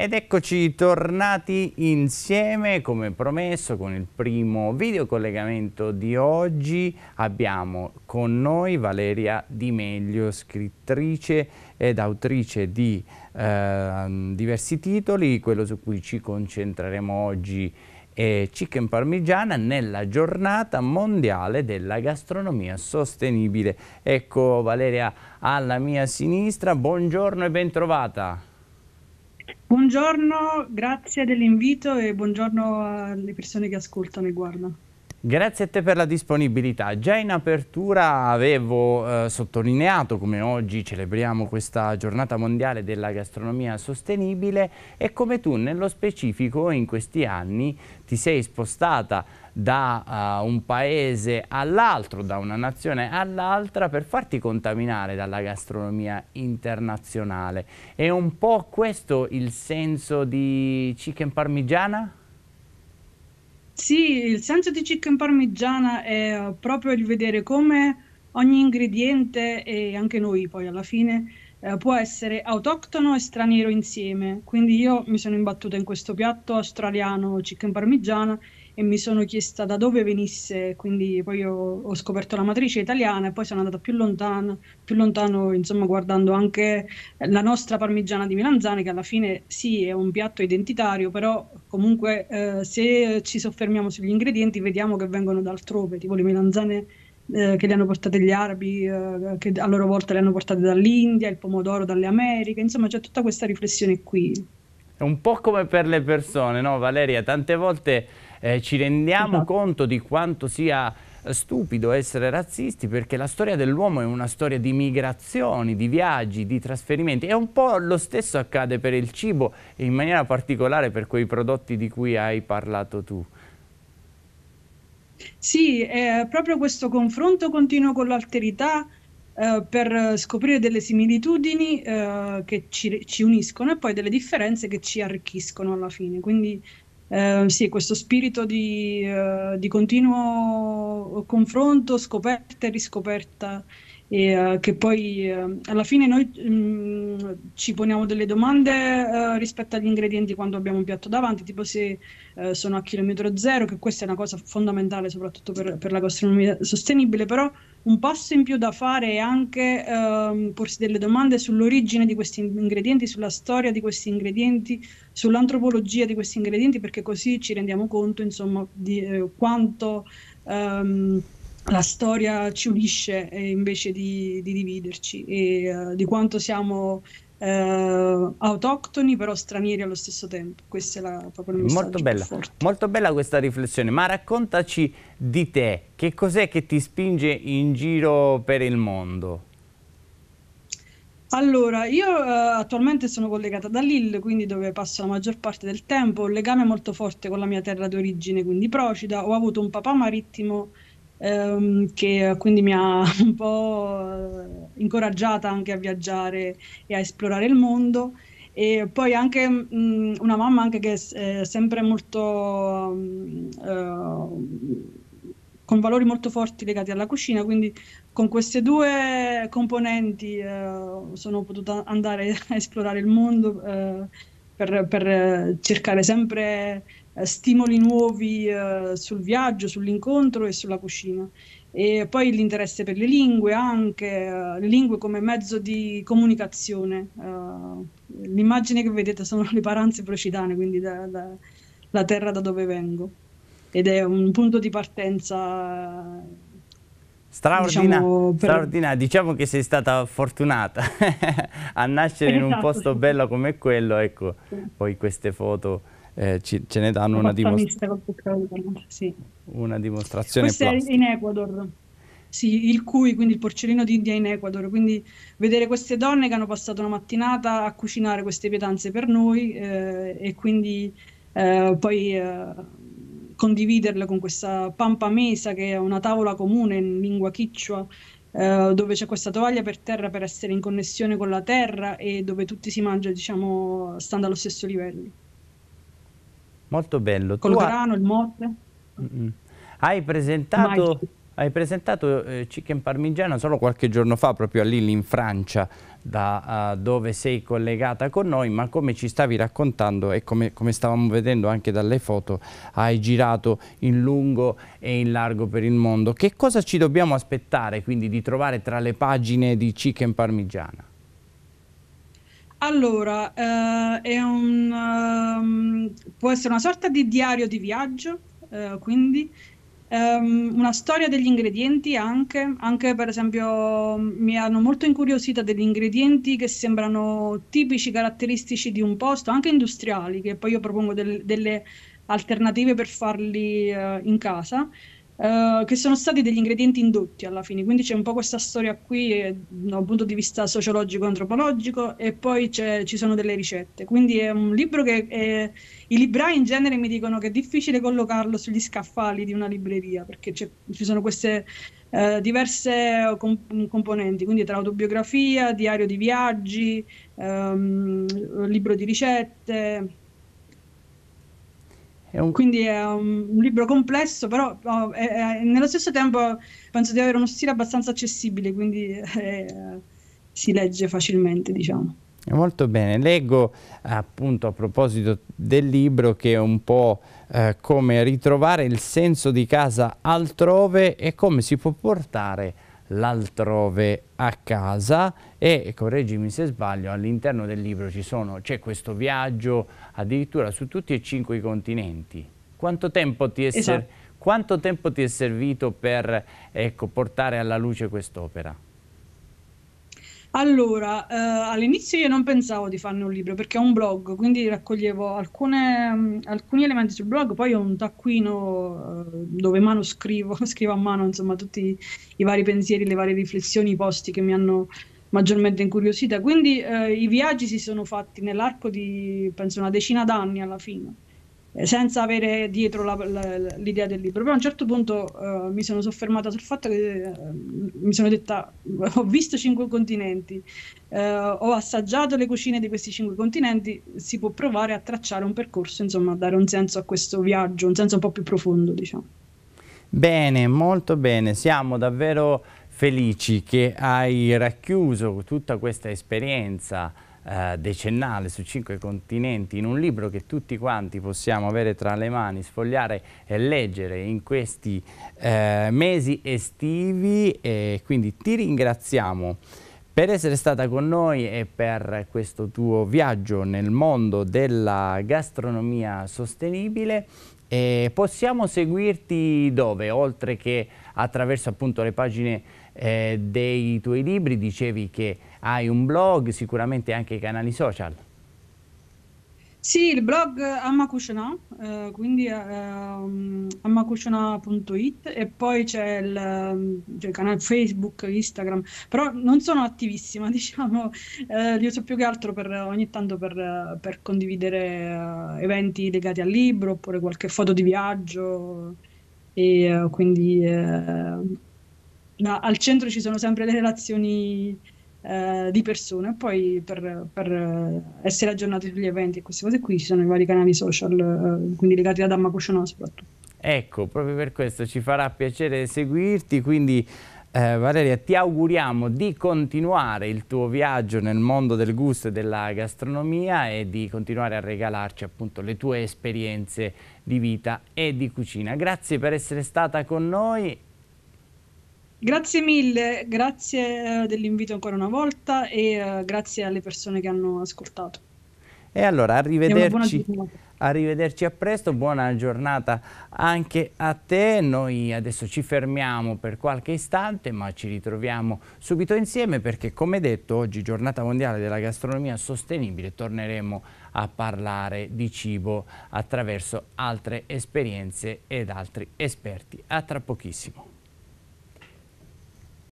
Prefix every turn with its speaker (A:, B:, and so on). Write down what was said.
A: Ed eccoci tornati insieme, come promesso, con il primo videocollegamento di oggi. Abbiamo con noi Valeria Di Meglio, scrittrice ed autrice di eh, diversi titoli. Quello su cui ci concentreremo oggi è Chicken Parmigiana nella giornata mondiale della gastronomia sostenibile. Ecco Valeria alla mia sinistra, buongiorno e bentrovata.
B: Buongiorno, grazie dell'invito e buongiorno alle persone che ascoltano e guardano.
A: Grazie a te per la disponibilità. Già in apertura avevo eh, sottolineato come oggi celebriamo questa giornata mondiale della gastronomia sostenibile e come tu nello specifico in questi anni ti sei spostata da uh, un paese all'altro, da una nazione all'altra per farti contaminare dalla gastronomia internazionale. È un po' questo il senso di Chicken Parmigiana?
B: Sì, il senso di chicken parmigiana è proprio il vedere come ogni ingrediente e anche noi poi alla fine eh, può essere autoctono e straniero insieme. Quindi io mi sono imbattuta in questo piatto australiano chicken parmigiana e mi sono chiesta da dove venisse, quindi poi ho, ho scoperto la matrice italiana e poi sono andata più lontano, più lontano insomma guardando anche la nostra parmigiana di Melanzane che alla fine sì è un piatto identitario, però comunque eh, se ci soffermiamo sugli ingredienti vediamo che vengono da altrove, tipo le melanzane eh, che le hanno portate gli arabi, eh, che a loro volta le hanno portate dall'India, il pomodoro dalle Americhe, insomma c'è tutta questa riflessione qui.
A: È un po' come per le persone, no Valeria? Tante volte eh, ci rendiamo esatto. conto di quanto sia eh, stupido essere razzisti perché la storia dell'uomo è una storia di migrazioni, di viaggi, di trasferimenti e un po' lo stesso accade per il cibo e in maniera particolare per quei prodotti di cui hai parlato tu.
B: Sì, è proprio questo confronto continuo con l'alterità eh, per scoprire delle similitudini eh, che ci, ci uniscono e poi delle differenze che ci arricchiscono alla fine. Quindi eh, sì, questo spirito di, eh, di, continuo confronto, scoperta e riscoperta, e, eh, che poi eh, alla fine noi mh, mm, ci poniamo delle domande eh, rispetto agli ingredienti quando abbiamo un piatto davanti, tipo se eh, sono a chilometro zero, che questa è una cosa fondamentale soprattutto per, per la gastronomia sostenibile, però un passo in più da fare è anche ehm, porsi delle domande sull'origine di questi ingredienti, sulla storia di questi ingredienti, sull'antropologia di questi ingredienti, perché così ci rendiamo conto, insomma, di eh, quanto... Ehm, la storia ci unisce invece di, di dividerci e uh, di quanto siamo Uh, autoctoni però stranieri allo stesso tempo. Questa è la, proprio il molto
A: molto bella questa riflessione, ma raccontaci di te, che cos'è che ti spinge in giro per il mondo?
B: Allora, io uh, attualmente sono collegata da Lille, quindi dove passo la maggior parte del tempo, ho un legame molto forte con la mia terra d'origine, quindi Procida, ho avuto un papà marittimo ehm, che eh, quindi mi ha un po' eh, incoraggiata anche a viaggiare e a esplorare il mondo. E poi anche mh, mm, una mamma anche che è sempre molto... Mh, mm, eh, con valori molto forti legati alla cucina, quindi con queste due componenti eh, sono potuta andare a esplorare il mondo eh, per, per, cercare sempre eh, stimoli nuovi eh, sul viaggio, sull'incontro e sulla cucina. E poi l'interesse per le lingue, anche eh, le lingue come mezzo di comunicazione. l'immagine che vedete sono le paranze procidane, quindi da, da, la terra da dove vengo. Ed è un punto di partenza
A: Straordinaria, diciamo, per... diciamo che sei stata fortunata a nascere esatto, in un esatto, posto sì. bello come quello, ecco, sì. poi queste foto eh, ci, ce ne danno una, dimostra- sì. una, dimostrazione. Questo plastica.
B: è in Ecuador, sì, il cui, quindi il porcellino d'India in Ecuador, quindi vedere queste donne che hanno passato una mattinata a cucinare queste pietanze per noi eh, e quindi eh, poi eh, condividerle con questa pampa mesa che è una tavola comune in lingua quichua eh, dove c'è questa tovaglia per terra per essere in connessione con la terra e dove tutti si mangia, diciamo, stando allo stesso livello.
A: Molto bello. Col tu grano, ha... il motte. Hai presentato, hai presentato eh, Chicken Parmigiano solo qualche giorno fa, proprio a Lille in Francia, da uh, dove sei collegata con noi, ma come ci stavi raccontando e come, come, stavamo vedendo anche dalle foto, hai girato in lungo e in largo per il mondo. Che cosa ci dobbiamo aspettare quindi di trovare tra le pagine di Chicken Parmigiana?
B: Allora, eh, è un, um, può essere una sorta di diario di viaggio, eh, quindi um, una storia degli ingredienti anche, anche per esempio mi hanno molto incuriosita degli ingredienti che sembrano tipici, caratteristici di un posto, anche industriali, che poi io propongo del, delle alternative per farli eh, in casa. Eh, che sono stati degli ingredienti indotti alla fine, quindi c'è un po' questa storia qui eh, da un punto di vista sociologico-antropologico e poi ci sono delle ricette, quindi è un libro che è... i librai in genere mi dicono che è difficile collocarlo sugli scaffali di una libreria perché ci sono queste eh, diverse eh, com- componenti, quindi tra autobiografia, diario di viaggi, ehm, libro di ricette è un... Quindi è un, libro complesso, però oh, è, è, nello stesso tempo penso di avere uno stile abbastanza accessibile, quindi eh, si legge facilmente, diciamo.
A: Molto bene, leggo appunto a proposito del libro che è un po' eh, come ritrovare il senso di casa altrove e come si può portare l'altrove a casa e correggimi se sbaglio all'interno del libro c'è questo viaggio addirittura su tutti e cinque i continenti quanto tempo ti è, esatto. quanto tempo ti è servito per ecco, portare alla luce quest'opera?
B: Allora, eh, all'inizio io non pensavo di farne un libro perché ho un blog, quindi raccoglievo alcune, mh, mm, alcuni elementi sul blog, poi ho un taccuino eh, dove mano scrivo, scrivo a mano insomma tutti i vari pensieri, le varie riflessioni, i posti che mi hanno maggiormente incuriosita. Quindi eh, i viaggi si sono fatti nell'arco di penso una decina d'anni alla fine senza avere dietro la, la, l'idea del libro. Però a un certo punto uh, mi sono soffermata sul fatto che uh, mi sono detta, ho visto cinque continenti, uh, ho assaggiato le cucine di questi cinque continenti, si può provare a tracciare un percorso, insomma, a dare un senso a questo viaggio, un senso un po' più profondo, diciamo.
A: Bene, molto bene, siamo davvero felici che hai racchiuso tutta questa esperienza eh, decennale su cinque continenti in un libro che tutti quanti possiamo avere tra le mani, sfogliare e leggere in questi eh, mesi estivi e quindi ti ringraziamo per essere stata con noi e per questo tuo viaggio nel mondo della gastronomia sostenibile e possiamo seguirti dove? Oltre che attraverso appunto le pagine eh, dei tuoi libri, dicevi che hai un blog, sicuramente anche i canali social.
B: Sì, il blog Amakushana, eh, quindi eh, amakushana.it e poi c'è il, ehm, il, canale Facebook, Instagram, però non sono attivissima, diciamo, eh, li uso più che altro per, ogni tanto per, per condividere eh, eventi legati al libro oppure qualche foto di viaggio e eh, quindi eh, la, al centro ci sono sempre le relazioni eh, di persone, poi per, per, eh, essere aggiornati sugli eventi e queste cose qui ci sono i vari canali social, eh, quindi legati ad Amma Coscionò soprattutto.
A: Ecco, proprio per questo ci farà piacere seguirti, quindi eh, Valeria ti auguriamo di continuare il tuo viaggio nel mondo del gusto e della gastronomia e di continuare a regalarci appunto le tue esperienze di vita e di cucina. Grazie per essere stata con noi
B: Grazie mille, grazie eh, dell'invito ancora una volta e eh, grazie alle persone che hanno ascoltato.
A: E allora, arrivederci. arrivederci a presto, buona giornata anche a te. Noi adesso ci fermiamo per qualche istante, ma ci ritroviamo subito insieme perché, come detto, oggi giornata mondiale della gastronomia sostenibile, torneremo a parlare di cibo attraverso altre esperienze ed altri esperti. A tra pochissimo.